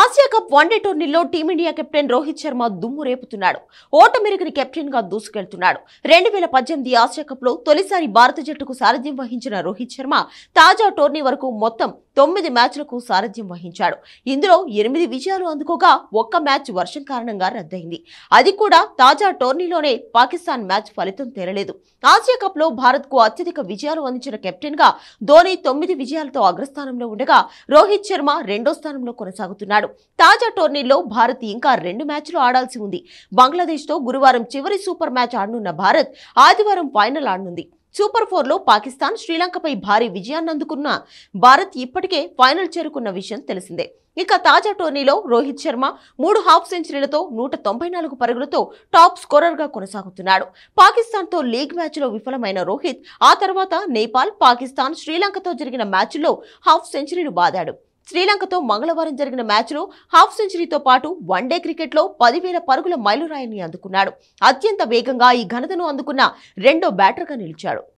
Asia cup one day టోర్నీలో team India captain Rohit Sharma దుమ్ము రేపుతున్నాడు ఓటమిరికని కెప్టెన్ గా దూసుకెళ్తున్నాడు రెండు వేల పద్దెనిమిది ఆసియా కప్ లో తొలిసారి భారత జట్టుకు సారథ్యం వహించిన రోహిత్ శర్మ తాజా టోర్నీ వరకు మొత్తం తొమ్మిది మ్యాచ్లకు సారథ్యం వహించాడు ఇందులో ఎనిమిది విజయాలు అందుకోగా ఒక్క మ్యాచ్ వర్షం కారణంగా రద్దయింది అది కూడా తాజా టోర్నీలోనే పాకిస్తాన్ మ్యాచ్ ఫలితం తేరలేదు ఆసియా కప్ లో భారత్ కు అత్యధిక విజయాలు అందించిన కెప్టెన్ గా ధోని తొమ్మిది విజయాలతో అగ్రస్థానంలో ఉండగా రోహిత్ శర్మ రెండో స్థానంలో కొనసాగుతున్నాడు తాజా టోర్నీలో భారత్ ఇంకా రెండు మ్యాచ్లు ఆడాల్సి ఉంది బంగ్లాదేశ్తో గురువారం చివరి సూపర్ మ్యాచ్ ఆడనున్న భారత్ ఆదివారం ఫైనల్ ఆడనుంది సూపర్ ఫోర్లో పాకిస్తాన్ శ్రీలంకపై భారీ విజయాన్ని అందుకున్న భారత్ ఇప్పటికే ఫైనల్ చేరుకున్న విషయం తెలిసిందే ఇక తాజా టోర్నీలో రోహిత్ శర్మ మూడు హాఫ్ సెంచరీలతో నూట తొంభై నాలుగు పరుగులతో టాప్ స్కోరర్గా కొనసాగుతున్నాడు పాకిస్తాన్తో లీగ్ మ్యాచ్లో విఫలమైన రోహిత్ ఆ తర్వాత నేపాల్ పాకిస్తాన్ శ్రీలంకతో జరిగిన మ్యాచ్లో హాఫ్ సెంచరీలు బాదాడు శ్రీలంకతో మంగళవారం జరిగిన మ్యాచ్లో హాఫ్ సెంచరీతో పాటు వన్డే క్రికెట్లో పదివేల పరుగుల మైలురాయిని అందుకున్నాడు అత్యంత వేగంగా ఈ ఘనతను అందుకున్న రెండో బ్యాటర్గా నిలిచాడు